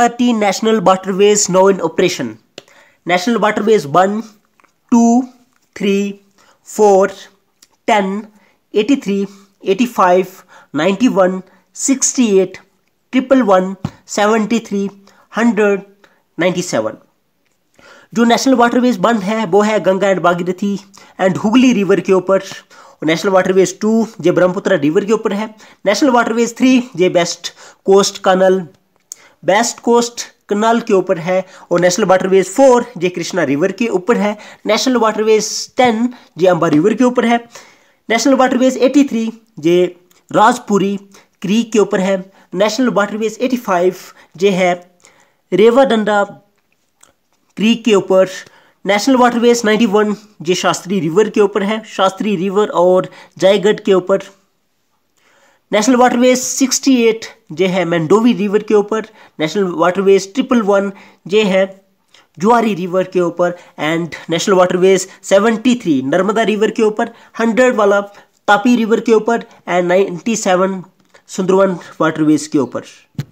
thirty national waterways no in operation national waterways one two three four ten eighty three eighty five ninety one sixty eight triple one seventy three hundred ninety seven जो national waterways one है वो है Ganga and Bhagirathi and Hooghly river के ऊपर national waterways to जो Brahmaputra river के ऊपर है नेशनल वाटरवेज थ्री जे west coast canal west coast canal के ऊपर है और नेशनल वाटरवेज फोर ये कृष्णा रिवर के ऊपर है नेशनल वाटरवेज टेन ये अंबा रिवर के ऊपर है नेशनल वाटरवेज एटी थ्री ये राजपुरी क्रीक के ऊपर है नेशनल वाटरवेज एटी फाइव ये है रेवा डंडा क्रीक के ऊपर नेशनल वाटरवेज नाइन्टी वन ये शास्त्री रिवर के ऊपर है शास्त्री रिवर और जयगढ़ के ऊपर नेशनल वाटरवेज 68 जे है मैंडोवी रिवर के ऊपर नेशनल वाटरवेज ट्रिपल वन जे है जुआरी रिवर के ऊपर and national waterways 73 Narmada river के ऊपर 100 वाला तापी रिवर के ऊपर एंड 97 सुंदरवन वाटरवेज के ऊपर